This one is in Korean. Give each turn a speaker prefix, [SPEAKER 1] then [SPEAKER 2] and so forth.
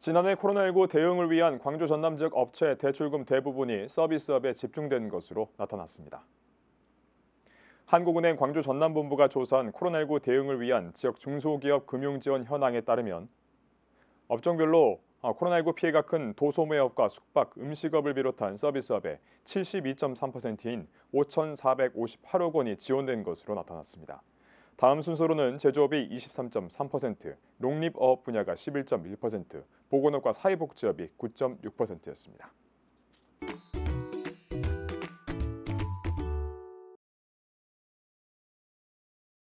[SPEAKER 1] 지난해 코로나19 대응을 위한 광주 전남 지역 업체 대출금 대부분이 서비스업에 집중된 것으로 나타났습니다. 한국은행 광주 전남본부가 조사한 코로나19 대응을 위한 지역 중소기업 금융지원 현황에 따르면 업종별로 아, 코로나19 피해가 큰 도소매업과 숙박, 음식업을 비롯한 서비스업에 72.3%인 5,458억 원이 지원된 것으로 나타났습니다. 다음 순서로는 제조업이 23.3%, 농립업 어 분야가 11.1%, 보건업과 사회복지업이 9.6%였습니다.